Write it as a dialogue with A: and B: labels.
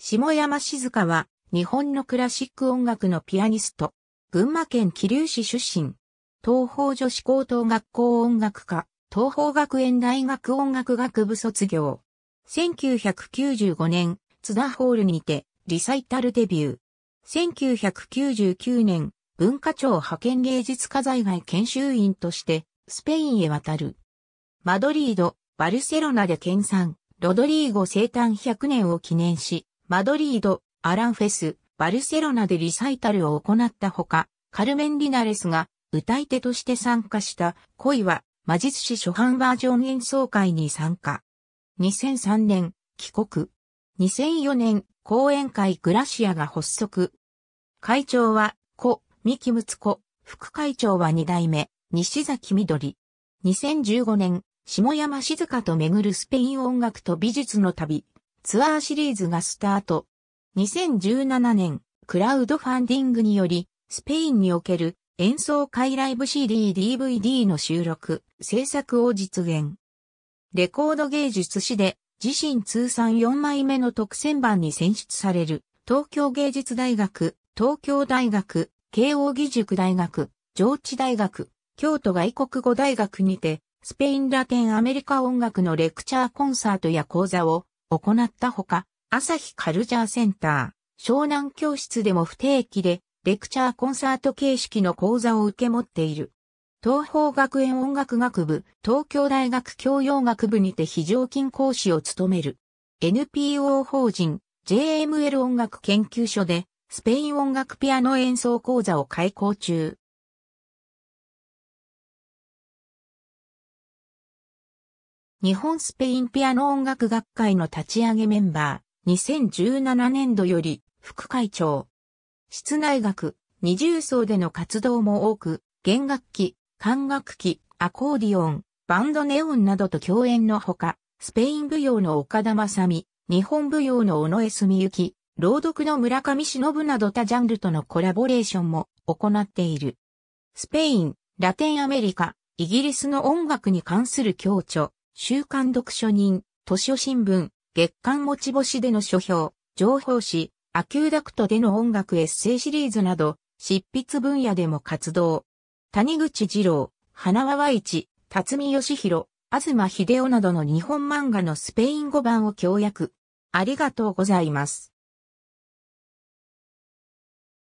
A: 下山静香は、日本のクラシック音楽のピアニスト、群馬県桐生市出身、東方女子高等学校音楽科、東方学園大学音楽学部卒業。1995年、津田ホールにて、リサイタルデビュー。1999年、文化庁派遣芸術家在外研修員として、スペインへ渡る。マドリード、バルセロナで研鑽、ロドリーゴ生誕100年を記念し、マドリード、アランフェス、バルセロナでリサイタルを行ったほか、カルメン・リナレスが歌い手として参加した恋は魔術師初版バージョン演奏会に参加。2003年、帰国。2004年、講演会グラシアが発足。会長は、子、三木睦子、副会長は二代目、西崎みどり。2015年、下山静香と巡るスペイン音楽と美術の旅、ツアーシリーズがスタート。2017年、クラウドファンディングにより、スペインにおける演奏会ライブ CD-DVD の収録、制作を実現。レコード芸術誌で自身通算4枚目の特選版に選出される東京芸術大学、東京大学、慶応義塾大学、上智大学、京都外国語大学にて、スペインラテンアメリカ音楽のレクチャーコンサートや講座を行ったほか、朝日カルチャーセンター、湘南教室でも不定期で、レクチャーコンサート形式の講座を受け持っている。東方学園音楽学部、東京大学教養学部にて非常勤講師を務める。NPO 法人 JML 音楽研究所でスペイン音楽ピアノ演奏講座を開講中。日本スペインピアノ音楽学会の立ち上げメンバー、2017年度より副会長。室内楽、二重奏での活動も多く、弦楽器、管楽器、アコーディオン、バンドネオンなどと共演のほか、スペイン舞踊の岡田正美、日本舞踊の尾上澄幸、朗読の村上忍など他ジャンルとのコラボレーションも行っている。スペイン、ラテンアメリカ、イギリスの音楽に関する協調、週刊読書人、図書新聞、月刊持ち星での書評、情報誌、アキューダクトでの音楽エッセイシリーズなど、執筆分野でも活動。谷口二郎、花輪和一、辰巳義弘、東秀夫などの日本漫画のスペイン語版を協約。ありがとうござい
B: ます。